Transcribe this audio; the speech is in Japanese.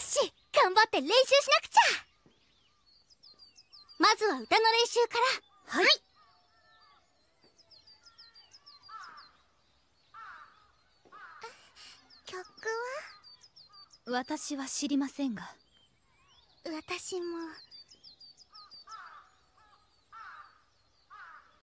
し頑張って練習しなくちゃまずは歌の練習からはい曲は私は知りませんが私も